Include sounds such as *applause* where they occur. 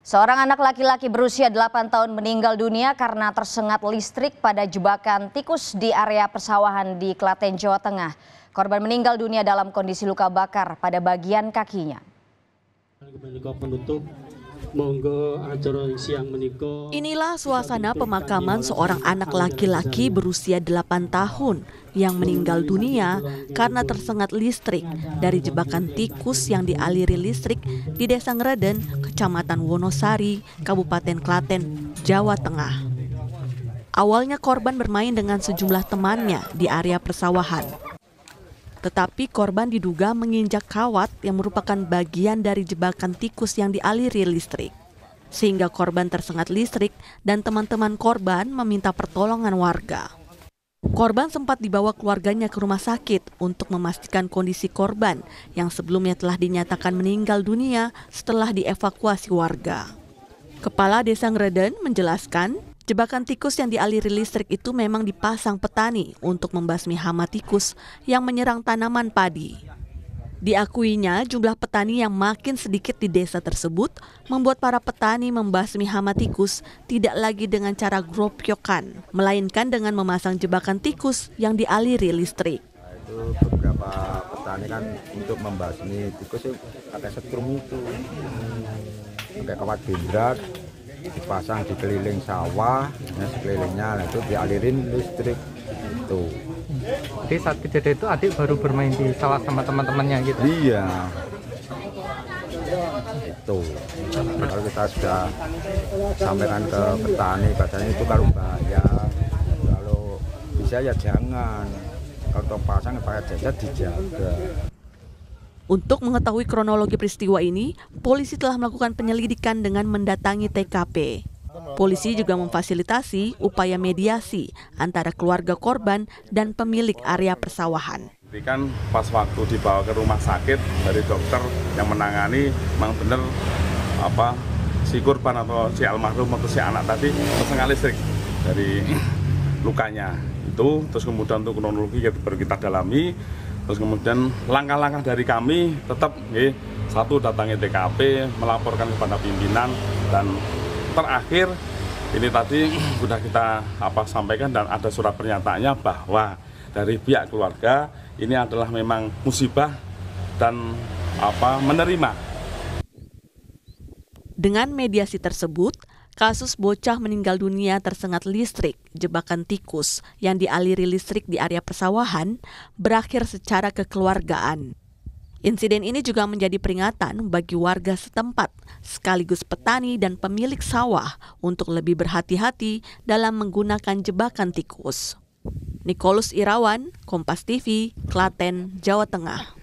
Seorang anak laki-laki berusia 8 tahun meninggal dunia karena tersengat listrik pada jebakan tikus di area persawahan di Klaten, Jawa Tengah. Korban meninggal dunia dalam kondisi luka bakar pada bagian kakinya. Monggo acara siang Inilah suasana pemakaman seorang anak laki-laki berusia 8 tahun yang meninggal dunia karena tersengat listrik dari jebakan tikus yang dialiri listrik di Desa ngereden Kecamatan Wonosari, Kabupaten Klaten, Jawa Tengah. Awalnya korban bermain dengan sejumlah temannya di area persawahan. Tetapi korban diduga menginjak kawat yang merupakan bagian dari jebakan tikus yang dialiri listrik. Sehingga korban tersengat listrik dan teman-teman korban meminta pertolongan warga. Korban sempat dibawa keluarganya ke rumah sakit untuk memastikan kondisi korban yang sebelumnya telah dinyatakan meninggal dunia setelah dievakuasi warga. Kepala Desa Ngreden menjelaskan, Jebakan tikus yang dialiri listrik itu memang dipasang petani untuk membasmi hama tikus yang menyerang tanaman padi. Diakuinya, jumlah petani yang makin sedikit di desa tersebut membuat para petani membasmi hama tikus tidak lagi dengan cara gropyokan, melainkan dengan memasang jebakan tikus yang dialiri listrik. beberapa petani kan untuk membasmi tikus itu pakai setrum itu, pakai kawat bendrak, dipasang di keliling sawah ya, sekelilingnya itu dialirin listrik itu. jadi saat kejadian itu adik baru bermain di sawah sama teman-temannya gitu iya itu kalau kita sudah sampaikan ke petani bahasanya itu kalau bahaya kalau bisa ya jangan kalau pasang pakai jajar dijaga untuk mengetahui kronologi peristiwa ini, polisi telah melakukan penyelidikan dengan mendatangi TKP. Polisi juga memfasilitasi upaya mediasi antara keluarga korban dan pemilik area persawahan. Kan pas waktu dibawa ke rumah sakit dari dokter yang menangani memang benar apa si korban atau si almarhum atau si anak tadi tersengat listrik dari *clears throat* lukanya itu terus kemudian untuk kronologi yang baru kita dalami terus kemudian langkah-langkah dari kami tetap eh, satu datangi TKP melaporkan kepada pimpinan dan terakhir ini tadi *clears throat* sudah kita apa sampaikan dan ada surat pernyataannya bahwa dari pihak keluarga ini adalah memang musibah dan apa menerima dengan mediasi tersebut kasus bocah meninggal dunia tersengat listrik jebakan tikus yang dialiri listrik di area persawahan berakhir secara kekeluargaan. Insiden ini juga menjadi peringatan bagi warga setempat, sekaligus petani dan pemilik sawah, untuk lebih berhati-hati dalam menggunakan jebakan tikus. Nikolus Irawan, Kompas TV, Klaten, Jawa Tengah.